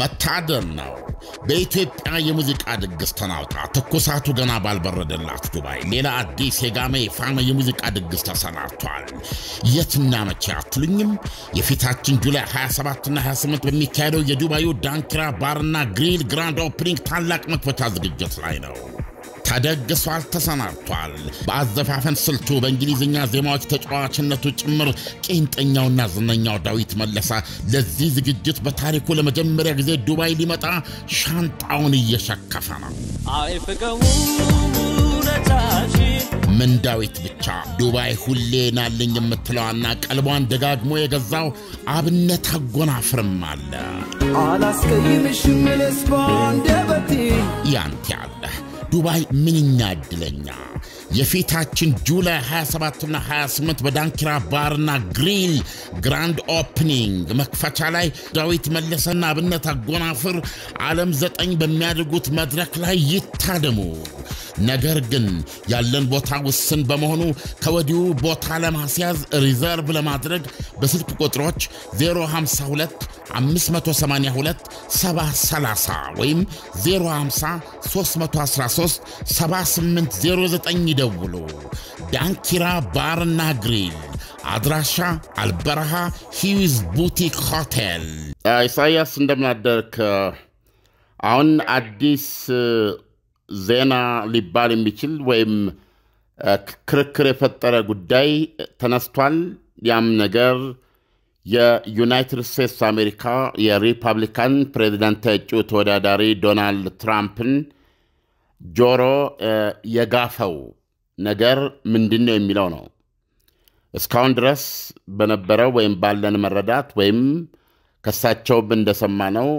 መታደል ነው። በኢትዮጵያ የሙዚቃ ድግስ ተናውጣ ትኩሳቱ ገና ባልበረደላት ዱባይ ሌላ አዲስ የጋመ የፋመ የሙዚቃ ድግስ ተሰናድቷል። የትና መቼ አትሉኝም? የፊታችን ጁላይ 27ና 28 በሚካሄደው የዱባዩ ዳንኪራ ባርና ግሪል ግራንድ ኦፕኒንግ ታላቅ መክፈቻ ዝግጅት ላይ ነው። ተደግሷል፣ ተሰናድቷል። በአዘፋፈን ስልቱ በእንግሊዝኛ ዜማዎች ተጫዋችነቱ ጭምር ቄንጠኛውና ዝነኛው ዳዊት መለሰ ለዚህ ዝግጅት በታሪኩ ለመጀመሪያ ጊዜ ዱባይ ሊመጣ ሻንጣውን እየሸከፈ ነው። ምን ዳዊት ብቻ ዱባይ ሁሌ ናልኝ የምትለዋና ቀልቧን ደጋግሞ የገዛው አብነት አጎናፍርም አለ። አላስቀይምሽም ልስባ ያንቲ አለህ ዱባይ ምንኛ እድለኛ! የፊታችን ጁላይ 27ና 28 በዳንኪራ ባርና ግሪል ግራንድ ኦፕኒንግ መክፈቻ ላይ ዳዊት መለሰና አብነት አጎናፍር ዓለም ዘጠኝ በሚያደርጉት መድረክ ላይ ይታደሙ። ነገር ግን ያለን ቦታ ውስን በመሆኑ ከወዲሁ ቦታ ለማስያዝ ሪዘርቭ ለማድረግ በስልክ ቁጥሮች 052 582 7030 ወይም 050 313 7809 ይደውሉ። ዳንኪራ ባርና ግሪል አድራሻ አልበረሃ ሂዊዝ ቡቲክ ሆቴል። ኢሳያስ እንደምናደርክ። አሁን አዲስ ዜና ሊባል የሚችል ወይም ክርክር የፈጠረ ጉዳይ ተነስቷል። ያም ነገር የዩናይትድ ስቴትስ አሜሪካ የሪፐብሊካን ፕሬዚደንት እጩ ተወዳዳሪ ዶናልድ ትራምፕን ጆሮ የጋፈው ነገር ምንድን ነው የሚለው ነው። እስካሁን ድረስ በነበረው ወይም ባለን መረዳት ወይም ከሳቸውም እንደሰማነው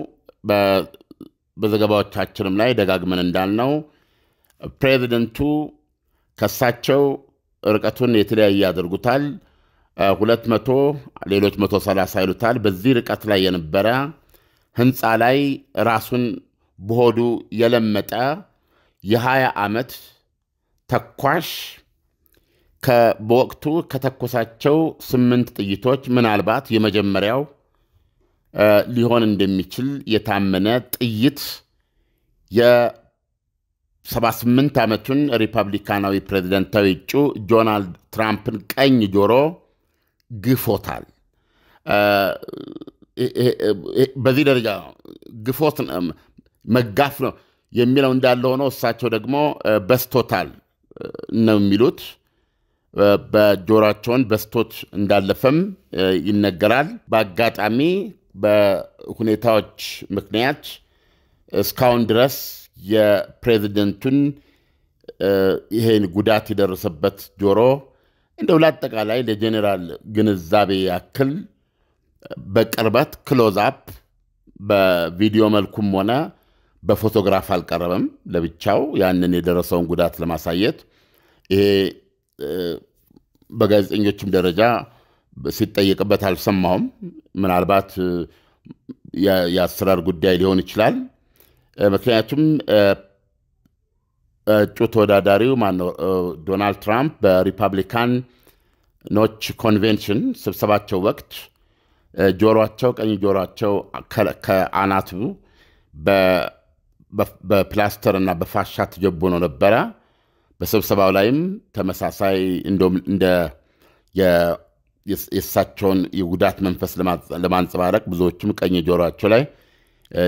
በዘገባዎቻችንም ላይ ደጋግመን እንዳልነው ፕሬዚደንቱ ከሳቸው ርቀቱን የተለያየ አድርጉታል። ሁለት መቶ ሌሎች መቶ ሰላሳ ይሉታል። በዚህ ርቀት ላይ የነበረ ህንፃ ላይ ራሱን በሆዱ የለመጠ የሀያ ዓመት ተኳሽ በወቅቱ ከተኮሳቸው ስምንት ጥይቶች ምናልባት የመጀመሪያው ሊሆን እንደሚችል የታመነ ጥይት የ78 ዓመቱን ሪፐብሊካናዊ ፕሬዚደንታዊ እጩ ዶናልድ ትራምፕን ቀኝ ጆሮ ግፎታል። በዚህ ደረጃ ግፎት መጋፍ ነው የሚለው እንዳለ ሆኖ እሳቸው ደግሞ በስቶታል ነው የሚሉት። በጆሯቸውን በስቶት እንዳለፈም ይነገራል። በአጋጣሚ በሁኔታዎች ምክንያት እስካሁን ድረስ የፕሬዚደንቱን ይሄን ጉዳት የደረሰበት ጆሮ እንደው ለአጠቃላይ ለጀኔራል ግንዛቤ ያክል በቅርበት ክሎዝ አፕ በቪዲዮ መልኩም ሆነ በፎቶግራፍ አልቀረበም። ለብቻው ያንን የደረሰውን ጉዳት ለማሳየት ይሄ በጋዜጠኞችም ደረጃ ሲጠየቅበት አልሰማሁም። ምናልባት የአሰራር ጉዳይ ሊሆን ይችላል። ምክንያቱም እጩ ተወዳዳሪው ማነው ዶናልድ ትራምፕ ኖች ኮንቬንሽን ስብሰባቸው ወቅት ጆሮቸው ቀኝ ጆሮቸው ከአናቱ በፕላስተር እና በፋሻ ተጀቦ ነው ነበረ። በስብሰባው ላይም ተመሳሳይ እንደ የእሳቸውን የጉዳት መንፈስ ለማንጸባረቅ ብዙዎችም ቀኝ ጆሮቸው ላይ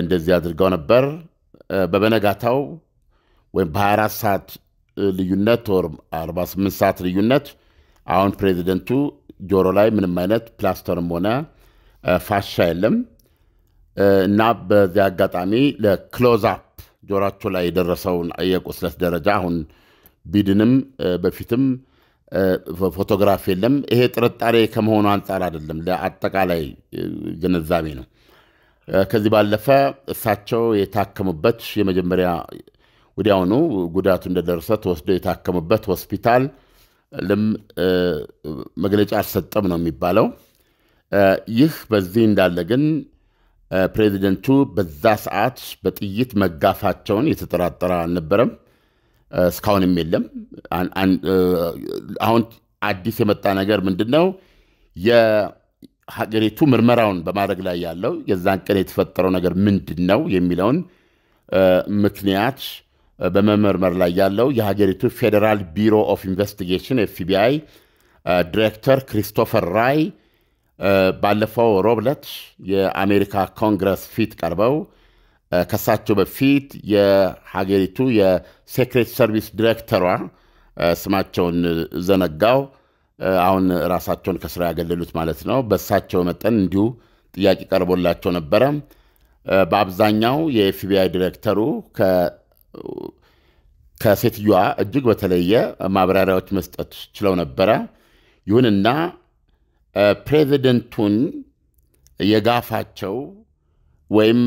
እንደዚህ አድርገው ነበር። በበነጋታው ወይም በ24 ሰዓት ልዩነት ወር 48 ሰዓት ልዩነት አሁን ፕሬዚደንቱ ጆሮ ላይ ምንም አይነት ፕላስተርም ሆነ ፋሻ የለም እና በዚህ አጋጣሚ ለክሎዝ አፕ ጆሯቸው ላይ የደረሰውን የቁስለት ደረጃ አሁን ቢድንም በፊትም ፎቶግራፍ የለም። ይሄ ጥርጣሬ ከመሆኑ አንጻር አይደለም፣ ለአጠቃላይ ግንዛቤ ነው። ከዚህ ባለፈ እሳቸው የታከሙበት የመጀመሪያ ወዲያውኑ ጉዳቱ እንደደረሰ ተወስዶ የታከሙበት ሆስፒታል ልም መግለጫ አልሰጠም ነው የሚባለው። ይህ በዚህ እንዳለ ግን ፕሬዚደንቱ በዛ ሰዓት በጥይት መጋፋቸውን የተጠራጠረ አልነበረም፣ እስካሁንም የለም። አሁን አዲስ የመጣ ነገር ምንድን ነው? የሀገሪቱ ምርመራውን በማድረግ ላይ ያለው የዛን ቀን የተፈጠረው ነገር ምንድን ነው የሚለውን ምክንያት በመመርመር ላይ ያለው የሀገሪቱ ፌዴራል ቢሮ ኦፍ ኢንቨስቲጌሽን ኤፍቢአይ ዲሬክተር ክሪስቶፈር ራይ ባለፈው ሮብለት የአሜሪካ ኮንግረስ ፊት ቀርበው ከሳቸው በፊት የሀገሪቱ የሴክሬት ሰርቪስ ዲሬክተሯ ስማቸውን ዘነጋው፣ አሁን ራሳቸውን ከስራ ያገለሉት ማለት ነው። በሳቸው መጠን እንዲሁ ጥያቄ ቀርቦላቸው ነበረ። በአብዛኛው የኤፍቢአይ ዲሬክተሩ ከሴትዮዋ እጅግ በተለየ ማብራሪያዎች መስጠት ችለው ነበረ። ይሁንና ፕሬዚደንቱን የጋፋቸው ወይም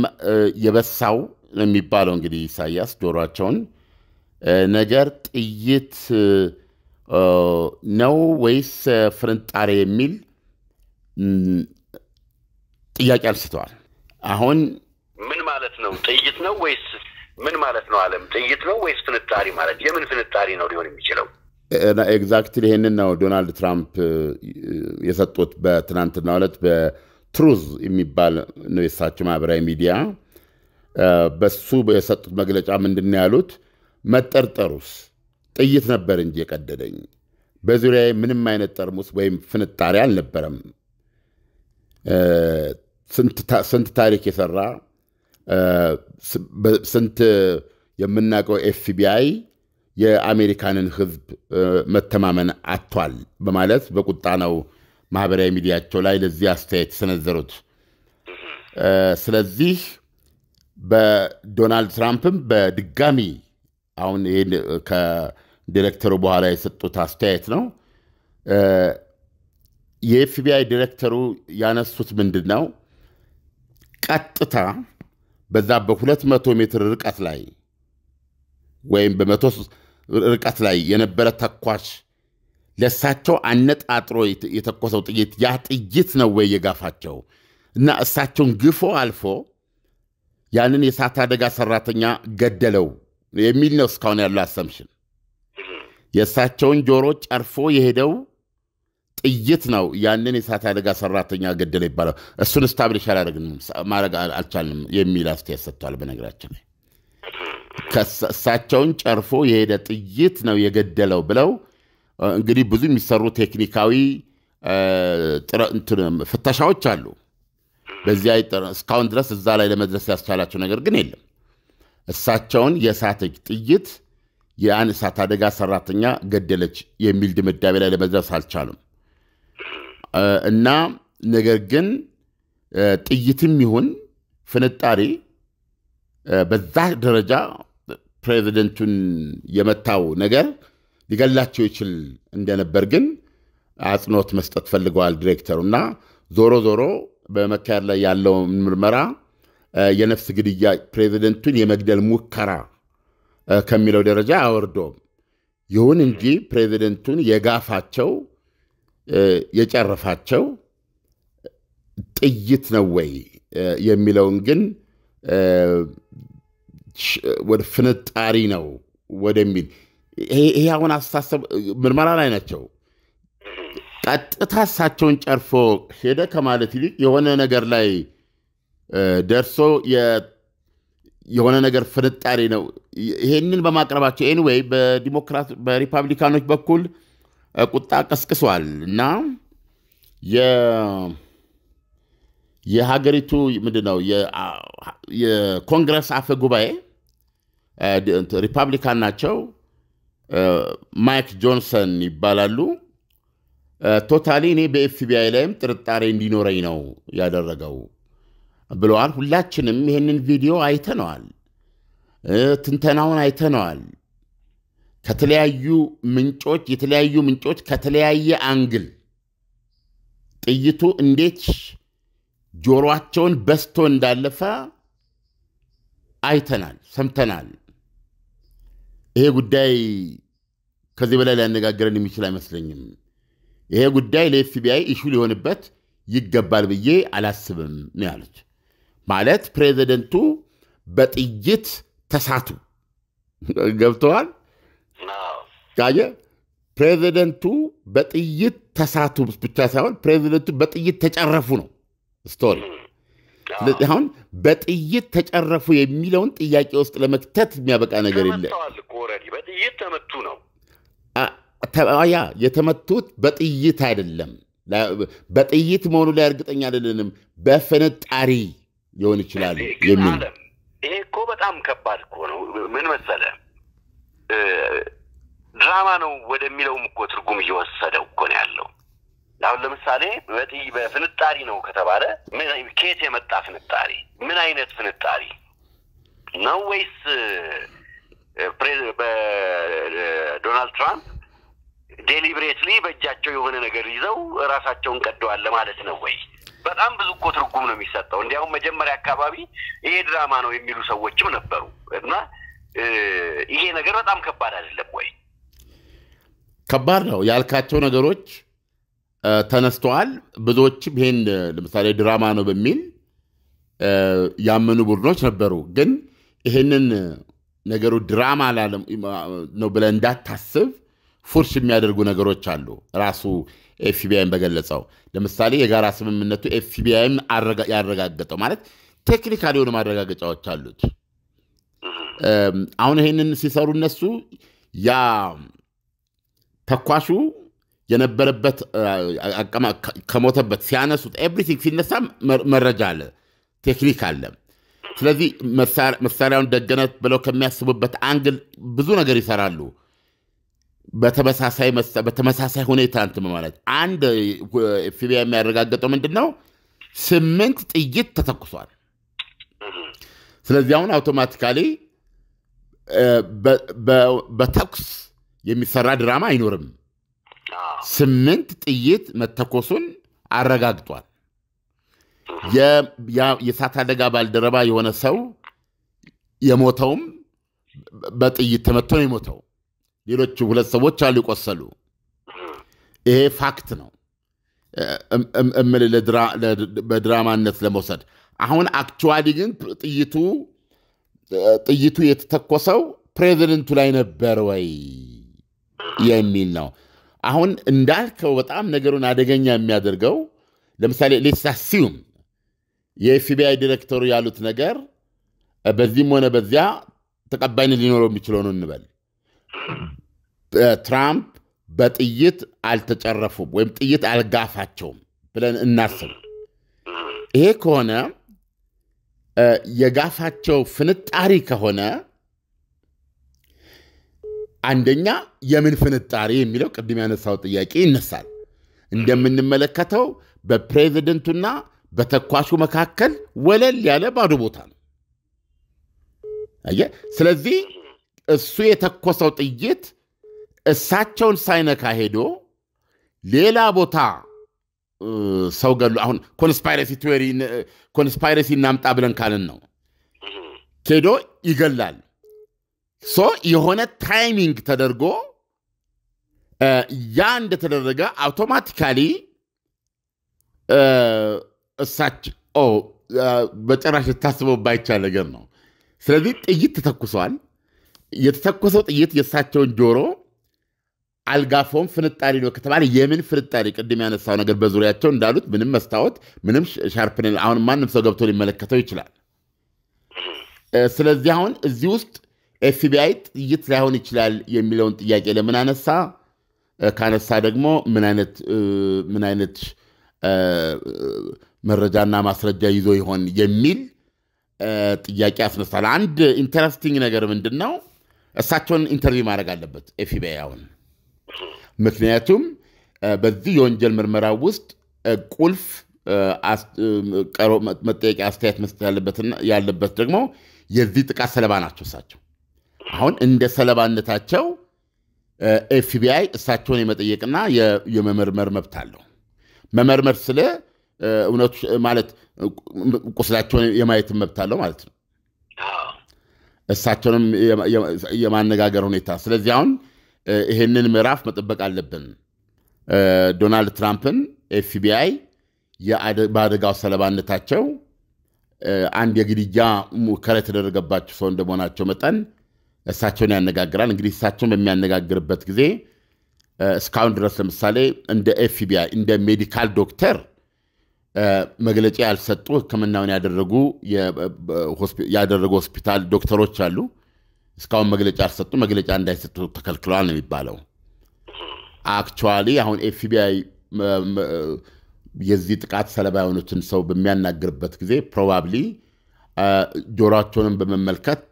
የበሳው የሚባለው እንግዲህ ኢሳያስ ጆሯቸውን ነገር ጥይት ነው ወይስ ፍርንጣሪ የሚል ጥያቄ አንስተዋል። አሁን ምን ማለት ነው? ጥይት ነው ወይስ ምን ማለት ነው? ዓለም ጥይት ነው ወይስ ፍንጣሪ ማለት የምን ፍንጣሪ ነው ሊሆን የሚችለው? ኤግዛክትሊ ይህንን ነው ዶናልድ ትራምፕ የሰጡት በትናንትና ዕለት በትሩዝ የሚባል ነው የሳቸው ማህበራዊ ሚዲያ። በሱ የሰጡት መግለጫ ምንድን ያሉት? መጠርጠሩስ ጥይት ነበር እንጂ የቀደደኝ በዙሪያ ምንም አይነት ጠርሙስ ወይም ፍንጣሪ አልነበረም። ስንት ታሪክ የሰራ ስንት የምናውቀው ኤፍቢአይ የአሜሪካንን ሕዝብ መተማመን አጥቷል በማለት በቁጣ ነው ማህበራዊ ሚዲያቸው ላይ ለዚህ አስተያየት የሰነዘሩት። ስለዚህ በዶናልድ ትራምፕም በድጋሚ አሁን ይህን ከዲሬክተሩ በኋላ የሰጡት አስተያየት ነው። የኤፍቢአይ ዲሬክተሩ ያነሱት ምንድን ነው ቀጥታ በዛ በ200 ሜትር ርቀት ላይ ወይም በመቶ ርቀት ላይ የነበረ ተኳሽ ለእሳቸው አነጣጥሮ የተኮሰው ጥይት ያ ጥይት ነው ወይ የጋፋቸው እና እሳቸውን ግፎ አልፎ ያንን የእሳት አደጋ ሰራተኛ ገደለው የሚል ነው እስካሁን ያለው አሰምሽን። የእሳቸውን ጆሮ ጨርፎ የሄደው ጥይት ነው ያንን የእሳት አደጋ ሰራተኛ ገደለ ይባላል። እሱን ስታብሊሽ አላደረግንም ማድረግ አልቻልንም የሚል አስተያየት ሰጥቷል። በነገራችን ላይ እሳቸውን ጨርፎ የሄደ ጥይት ነው የገደለው ብለው እንግዲህ ብዙ የሚሰሩ ቴክኒካዊ ፍተሻዎች አሉ። በዚያ እስካሁን ድረስ እዛ ላይ ለመድረስ ያስቻላቸው ነገር ግን የለም። እሳቸውን የሳተች ጥይት የአንድ እሳት አደጋ ሰራተኛ ገደለች የሚል ድምዳሜ ላይ ለመድረስ አልቻሉም። እና ነገር ግን ጥይትም ይሁን ፍንጣሪ በዛ ደረጃ ፕሬዚደንቱን የመታው ነገር ሊገላቸው ይችል እንደነበር ግን አጽንኦት መስጠት ፈልገዋል ዲሬክተሩ እና ዞሮ ዞሮ በመካሄድ ላይ ያለውን ምርመራ የነፍስ ግድያ ፕሬዚደንቱን የመግደል ሙከራ ከሚለው ደረጃ አወርዶም። ይሁን እንጂ ፕሬዚደንቱን የጋፋቸው የጨረፋቸው ጥይት ነው ወይ የሚለውን ግን ወደ ፍንጣሪ ነው ወደሚል ይሄ አሁን አስተሳሰብ ምርመራ ላይ ናቸው። ቀጥታ እሳቸውን ጨርፎ ሄደ ከማለት ይልቅ የሆነ ነገር ላይ ደርሶ የሆነ ነገር ፍንጣሪ ነው። ይሄንን በማቅረባቸው ኤኒዌይ በሪፓብሊካኖች በኩል ቁጣ ቀስቅሷል እና የሀገሪቱ ምንድን ነው የኮንግረስ አፈ ጉባኤ ሪፐብሊካን ናቸው። ማይክ ጆንሰን ይባላሉ። ቶታሊ እኔ በኤፍቢአይ ላይም ጥርጣሬ እንዲኖረኝ ነው ያደረገው ብለዋል። ሁላችንም ይህንን ቪዲዮ አይተነዋል፣ ትንተናውን አይተነዋል። ከተለያዩ ምንጮች የተለያዩ ምንጮች ከተለያየ አንግል ጥይቱ እንዴት ጆሮአቸውን በስቶ እንዳለፈ አይተናል፣ ሰምተናል። ይሄ ጉዳይ ከዚህ በላይ ሊያነጋግረን የሚችል አይመስለኝም። ይሄ ጉዳይ ለኤፍቢአይ ኢሹ ሊሆንበት ይገባል ብዬ አላስብም ነው ያሉት። ማለት ፕሬዚደንቱ በጥይት ተሳቱ። ገብተዋል። አየህ ፕሬዚደንቱ በጥይት ተሳቱ ብቻ ሳይሆን ፕሬዚደንቱ በጥይት ተጨረፉ ነው ስቶሪ። ስለዚህ አሁን በጥይት ተጨረፉ የሚለውን ጥያቄ ውስጥ ለመክተት የሚያበቃ ነገር የለም። በጥይት ተመቱ ነው ያ የተመቱት በጥይት አይደለም። በጥይት መሆኑ ላይ እርግጠኛ አይደለንም። በፍንጣሪ ሊሆን ይችላሉ የሚል ይሄ እኮ በጣም ከባድ እኮ ነው። ምን መሰለህ ድራማ ነው ወደሚለውም እኮ ትርጉም እየወሰደው እኮ ነው ያለው። አሁን ለምሳሌ በፍንጣሪ ነው ከተባለ ከየት የመጣ ፍንጣሪ? ምን አይነት ፍንጣሪ ነው? ወይስ በዶናልድ ትራምፕ ዴሊብሬትሊ በእጃቸው የሆነ ነገር ይዘው እራሳቸውን ቀደዋል ለማለት ነው ወይ? በጣም ብዙ እኮ ትርጉም ነው የሚሰጠው። እንዲያውም መጀመሪያ አካባቢ ይሄ ድራማ ነው የሚሉ ሰዎችም ነበሩ እና ይሄ ነገር በጣም ከባድ አይደለም ወይ? ከባድ ነው ያልካቸው ነገሮች ተነስተዋል። ብዙዎችም ይሄን ለምሳሌ ድራማ ነው በሚል ያመኑ ቡድኖች ነበሩ። ግን ይሄንን ነገሩ ድራማ ነው ብለን እንዳታስብ ፉርሽ የሚያደርጉ ነገሮች አሉ። ራሱ ኤፍቢአይም በገለጸው ለምሳሌ የጋራ ስምምነቱ ኤፍቢአይም ያረጋገጠው ማለት ቴክኒካል የሆኑ ማረጋገጫዎች አሉት። አሁን ይሄንን ሲሰሩ እነሱ ያ ተኳሹ የነበረበት ከሞተበት ሲያነሱት ኤቭሪቲንግ ሲነሳ መረጃ አለ፣ ቴክኒክ አለ። ስለዚህ መሳሪያውን ደገነት ብለው ከሚያስቡበት አንግል ብዙ ነገር ይሰራሉ። በተመሳሳይ ሁኔታ እንትን ማለት አንድ ፊቢያ የሚያረጋገጠው ምንድን ነው? ስምንት ጥይት ተተኩሷል። ስለዚህ አሁን አውቶማቲካሊ በተኩስ የሚሰራ ድራማ አይኖርም። ስምንት ጥይት መተኮሱን አረጋግጧል። የእሳት አደጋ ባልደረባ የሆነ ሰው የሞተውም በጥይት ተመቶ ነው የሞተው። ሌሎቹ ሁለት ሰዎች አሉ የቆሰሉ። ይሄ ፋክት ነው እምል በድራማነት ለመውሰድ አሁን አክቹዋሊ ግን ጥይቱ ጥይቱ የተተኮሰው ፕሬዚደንቱ ላይ ነበር ወይ የሚል ነው። አሁን እንዳልከው በጣም ነገሩን አደገኛ የሚያደርገው ለምሳሌ ሌሳሲዩም የኤፍቢአይ ዲሬክተሩ ያሉት ነገር በዚህም ሆነ በዚያ ተቀባይነት ሊኖረው የሚችለው ነው እንበል። ትራምፕ በጥይት አልተጨረፉም ወይም ጥይት አልጋፋቸውም ብለን እናስብ። ይሄ ከሆነ የጋፋቸው ፍንጣሪ ከሆነ አንደኛ የምን ፍንጣሪ የሚለው ቅድም ያነሳው ጥያቄ ይነሳል። እንደምንመለከተው በፕሬዚደንቱና በተኳሹ መካከል ወለል ያለ ባዶ ቦታ ነው። ስለዚህ እሱ የተኮሰው ጥይት እሳቸውን ሳይነካ ሄዶ ሌላ ቦታ ሰው ገሉ። አሁን ኮንስፓይረሲ ቲዮሪ ኮንስፓይረሲ እናምጣ ብለን ካልን ነው ኬዶ ይገላል። ሶ የሆነ ታይሚንግ ተደርጎ ያ እንደተደረገ አውቶማቲካሊ እሳች በጭራሽ ልታስበው ባይቻል ነገር ነው። ስለዚህ ጥይት ተተኩሰዋል የተተኮሰው ጥይት የእሳቸውን ጆሮ አልጋፎም ፍንጣሪ ነው ከተባለ የምን ፍንጣሪ? ቅድም ያነሳው ነገር በዙሪያቸው እንዳሉት ምንም መስታወት ምንም ሻርፕን አሁን ማንም ሰው ገብቶ ሊመለከተው ይችላል። ስለዚህ አሁን እዚህ ውስጥ ኤፍቢአይ ጥይት ላይሆን ይችላል የሚለውን ጥያቄ ለምን አነሳ? ካነሳ ደግሞ ምን አይነት መረጃና ማስረጃ ይዞ ይሆን የሚል ጥያቄ አስነሳል። አንድ ኢንተረስቲንግ ነገር ምንድን ነው? እሳቸውን ኢንተርቪው ማድረግ አለበት ኤፍቢአይ አሁን ምክንያቱም በዚህ የወንጀል ምርመራ ውስጥ ቁልፍ መጠየቂያ አስተያየት መስጠት ያለበት ደግሞ የዚህ ጥቃት ሰለባ ናቸው እሳቸው። አሁን እንደ ሰለባነታቸው ኤፍቢአይ እሳቸውን የመጠየቅና የመመርመር መብት አለው። መመርመር ስለ እውነቱ ማለት ቁስላቸውን የማየትን መብት አለው ማለት ነው። እሳቸውንም የማነጋገር ሁኔታ ስለዚህ አሁን ይሄንን ምዕራፍ መጠበቅ አለብን። ዶናልድ ትራምፕን ኤፍቢአይ በአደጋው ሰለባነታቸው አንድ የግድያ ሙከራ የተደረገባቸው ሰው እንደመሆናቸው መጠን እሳቸውን ያነጋግራል። እንግዲህ እሳቸውን በሚያነጋግርበት ጊዜ እስካሁን ድረስ ለምሳሌ እንደ ኤፍቢአይ እንደ ሜዲካል ዶክተር መግለጫ ያልሰጡ ሕክምናውን ያደረጉ ሆስፒታል ዶክተሮች አሉ። እስካሁን መግለጫ አልሰጡ። መግለጫ እንዳይሰጡ ተከልክለዋል ነው የሚባለው። አክቹዋሊ አሁን ኤፍቢአይ የዚህ ጥቃት ሰለባ የሆኑትን ሰው በሚያናግርበት ጊዜ ፕሮባብሊ ጆሮቸውንም በመመልከት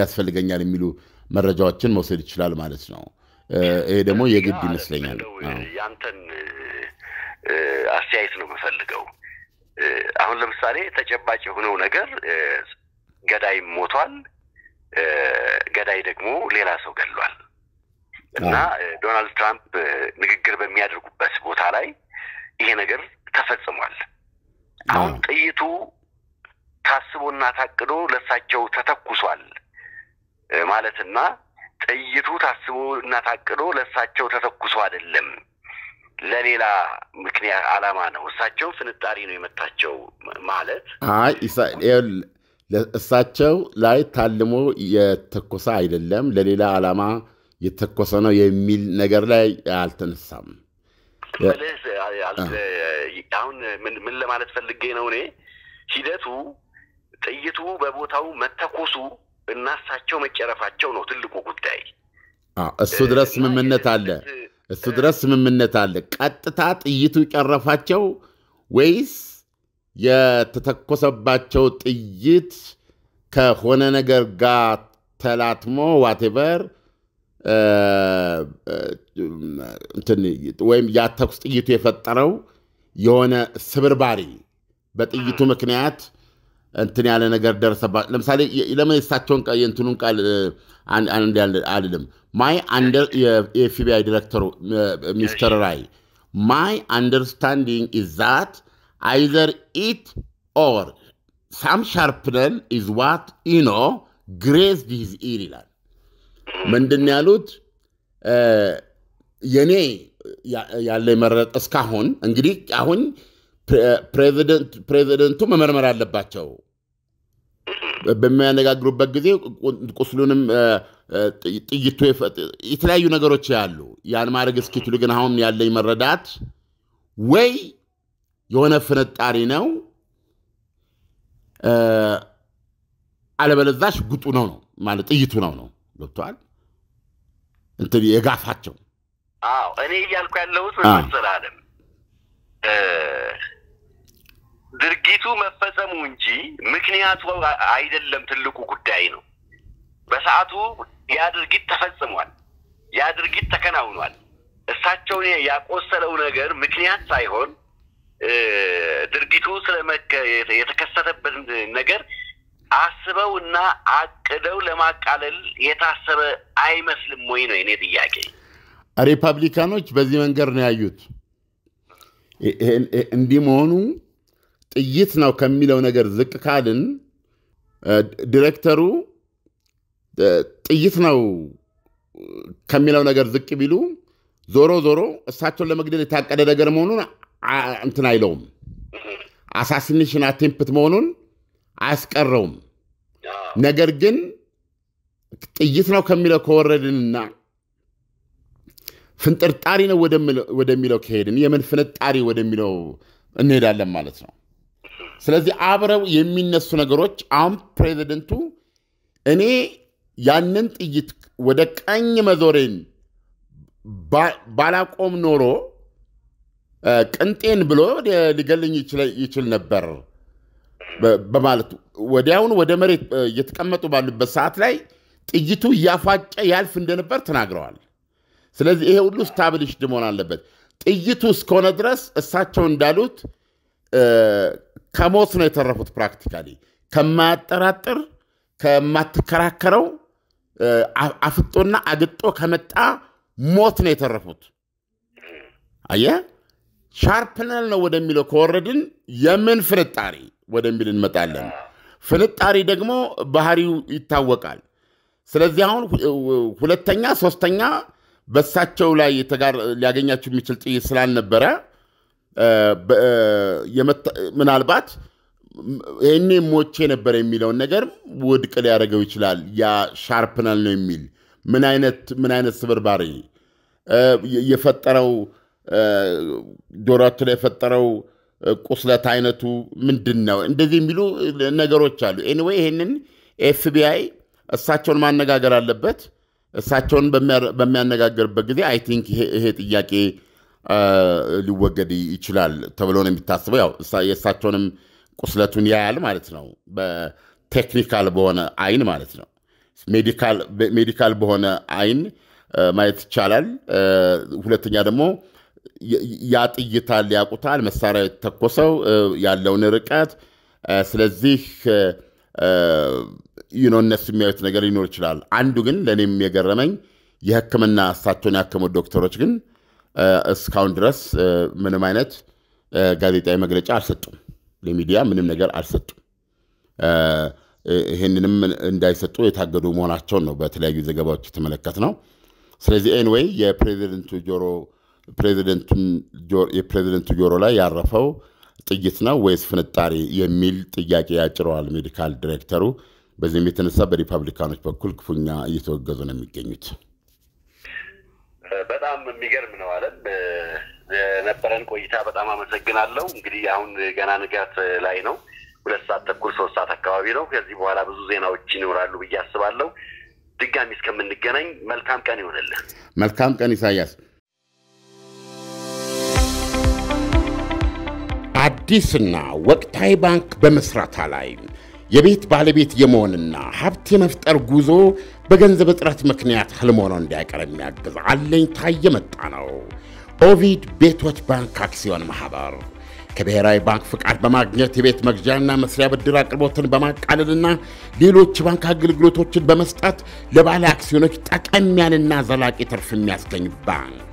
ያስፈልገኛል የሚሉ መረጃዎችን መውሰድ ይችላል ማለት ነው። ይሄ ደግሞ የግድ ይመስለኛል። ያንተን አስተያየት ነው የምፈልገው። አሁን ለምሳሌ ተጨባጭ የሆነው ነገር ገዳይም ሞቷል፣ ገዳይ ደግሞ ሌላ ሰው ገሏል። እና ዶናልድ ትራምፕ ንግግር በሚያደርጉበት ቦታ ላይ ይሄ ነገር ተፈጽሟል። አሁን ጥይቱ ታስቦና ታቅዶ ለሳቸው ተተኩሷል ማለትና ጥይቱ ታስቦ እና ታቅዶ ለእሳቸው ተተኩሶ አይደለም፣ ለሌላ ምክንያት አላማ ነው፣ እሳቸው ፍንጣሪ ነው የመታቸው ማለት እሳቸው ላይ ታልሞ የተኮሰ አይደለም፣ ለሌላ ዓላማ የተኮሰ ነው የሚል ነገር ላይ አልተነሳም። አሁን ምን ለማለት ፈልጌ ነው እኔ ሂደቱ ጥይቱ በቦታው መተኮሱ እና እሳቸው መጨረፋቸው ነው ትልቁ ጉዳይ። እሱ ድረስ ስምምነት አለ፣ እሱ ድረስ ስምምነት አለ። ቀጥታ ጥይቱ ይጨረፋቸው ወይስ የተተኮሰባቸው ጥይት ከሆነ ነገር ጋር ተላትሞ ዋቴቨር ወይም ያተኩስ ጥይቱ የፈጠረው የሆነ ስብርባሪ በጥይቱ ምክንያት እንትን ያለ ነገር ደረሰባ። ለምሳሌ ለምን የሳቸውን የእንትኑን ቃል አልልም። ማይ አንደር የኤፍቢአይ ዲሬክተሩ ሚስተር ራይ ማይ አንደርስታንዲንግ ኢዛት either it or ሳም ሻርፕነር ኢዝ ዋት ኢኖ ግሬስ ዲዝ ኢር ይላል። ምንድን ያሉት የኔ ያለ የመረጠ እስካሁን እንግዲህ አሁን ፕሬዚደንቱ መመርመር አለባቸው። በሚያነጋግሩበት ጊዜ ቁስሉንም ጥይቱ የተለያዩ ነገሮች ያሉ ያን ማድረግ እስኪችሉ ግን አሁን ያለኝ መረዳት ወይ የሆነ ፍንጣሪ ነው፣ አለበለዛሽ ጉጡ ነው ነው ማለት ጥይቱ ነው ነው ገብተዋል። እንትን የጋፋቸው እኔ እያልኩ ያለሁት መሰለህ አለም ድርጊቱ መፈጸሙ እንጂ ምክንያቱ አይደለም። ትልቁ ጉዳይ ነው። በሰዓቱ ያ ድርጊት ተፈጽሟል። ያ ድርጊት ተከናውኗል። እሳቸውን ያቆሰለው ነገር ምክንያት ሳይሆን ድርጊቱ የተከሰተበት ነገር አስበው እና አቅደው ለማቃለል የታሰበ አይመስልም ወይ ነው የኔ ጥያቄ። ሪፐብሊካኖች በዚህ መንገድ ነው ያዩት። እንዲህ መሆኑ ጥይት ነው ከሚለው ነገር ዝቅ ካልን ዲሬክተሩ ጥይት ነው ከሚለው ነገር ዝቅ ቢሉ ዞሮ ዞሮ እሳቸውን ለመግደል የታቀደ ነገር መሆኑን እንትን አይለውም። አሳሲኔሽን አቴምፕት መሆኑን አያስቀረውም። ነገር ግን ጥይት ነው ከሚለው ከወረድንና ፍንጥርጣሪ ነው ወደሚለው ከሄድን የምን ፍንጣሪ ወደሚለው እንሄዳለን ማለት ነው። ስለዚህ አብረው የሚነሱ ነገሮች አሁን ፕሬዚደንቱ እኔ ያንን ጥይት ወደ ቀኝ መዞሬን ባላቆም ኖሮ ቅንጤን ብሎ ሊገልኝ ይችል ነበር በማለት ወዲያውን ወደ መሬት እየተቀመጡ ባሉበት ሰዓት ላይ ጥይቱ እያፏጨ ያልፍ እንደነበር ተናግረዋል። ስለዚህ ይሄ ሁሉ ስታብሊሽድ መሆን አለበት። ጥይቱ እስከሆነ ድረስ እሳቸው እንዳሉት ከሞት ነው የተረፉት። ፕራክቲካሊ ከማያጠራጥር ከማትከራከረው አፍጦና አግጦ ከመጣ ሞት ነው የተረፉት። አየህ ሻርፕነል ነው ወደሚለው ከወረድን የምን ፍንጣሪ ወደሚል እንመጣለን። ፍንጣሪ ደግሞ ባህሪው ይታወቃል። ስለዚህ አሁን ሁለተኛ፣ ሶስተኛ በሳቸው ላይ ሊያገኛቸው የሚችል ጥይት ስላልነበረ ምናልባት ይህኔ ሞቼ ነበር የሚለውን ነገር ውድቅ ሊያደርገው ይችላል። ያ ሻርፕነር ነው የሚል ምን አይነት ምን አይነት ስብርባሪ የፈጠረው ጆሮአቸው ላይ የፈጠረው ቁስለት አይነቱ ምንድን ነው? እንደዚህ የሚሉ ነገሮች አሉ። ኤኒዌይ ይህንን ኤፍቢአይ እሳቸውን ማነጋገር አለበት። እሳቸውን በሚያነጋገርበት ጊዜ አይ ቲንክ ይሄ ጥያቄ ሊወገድ ይችላል ተብሎ ነው የሚታስበው። ያው የእሳቸውንም ቁስለቱን ያያል ማለት ነው፣ በቴክኒካል በሆነ አይን ማለት ነው፣ ሜዲካል በሆነ አይን ማየት ይቻላል። ሁለተኛ ደግሞ ያጥይታል፣ ያውቁታል መሳሪያ የተተኮሰው ያለውን ርቀት። ስለዚህ ይኖ እነሱ የሚያዩት ነገር ሊኖር ይችላል። አንዱ ግን ለእኔም የገረመኝ የሕክምና እሳቸውን ያከሙ ዶክተሮች ግን እስካሁን ድረስ ምንም አይነት ጋዜጣዊ መግለጫ አልሰጡም፣ ለሚዲያ ምንም ነገር አልሰጡም። ይህንንም እንዳይሰጡ የታገዱ መሆናቸውን ነው በተለያዩ ዘገባዎች የተመለከት ነው። ስለዚህ ኤንወይ የፕሬዚደንቱ ጆሮ የፕሬዚደንቱ ጆሮ ላይ ያረፈው ጥይት ነው ወይስ ፍንጣሪ የሚል ጥያቄ ያጭረዋል ሜዲካል ዲሬክተሩ። በዚህም የተነሳ በሪፐብሊካኖች በኩል ክፉኛ እየተወገዙ ነው የሚገኙት። በጣም የሚገርም ነው አለም የነበረን ቆይታ በጣም አመሰግናለሁ። እንግዲህ አሁን ገና ንጋት ላይ ነው፣ ሁለት ሰዓት ተኩል ሶስት ሰዓት አካባቢ ነው። ከዚህ በኋላ ብዙ ዜናዎች ይኖራሉ ብዬ አስባለሁ። ድጋሚ እስከምንገናኝ መልካም ቀን ይሆንልን። መልካም ቀን ኢሳያስ። አዲስና ወቅታዊ ባንክ በመስራት ላይ የቤት ባለቤት የመሆንና ሀብት የመፍጠር ጉዞ በገንዘብ እጥረት ምክንያት ህልም ሆኖ እንዳይቀር የሚያግዝ አለኝታ የመጣ ነው። ኦቪድ ቤቶች ባንክ አክሲዮን ማህበር ከብሔራዊ ባንክ ፍቃድ በማግኘት የቤት መግዣና መስሪያ ብድር አቅርቦትን በማቃለልና ሌሎች ባንክ አገልግሎቶችን በመስጠት ለባለ አክሲዮኖች ጠቀሚያንና ዘላቂ ትርፍ የሚያስገኝ ባንክ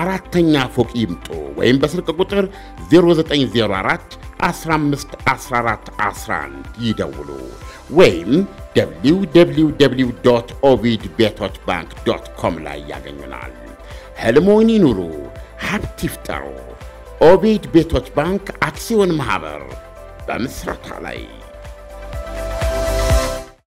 አራተኛ ፎቅ ይምጡ ወይም በስልክ ቁጥር 0904 ይደውሉ ወይም www ኦቪድ ቤቶት ባንክ ዶት ኮም ላይ ያገኙናል። ህልሞን ይኑሩ፣ ሀብት ይፍጠሩ። ኦቪድ ቤቶች ባንክ አክሲዮን ማኅበር በምስረታ ላይ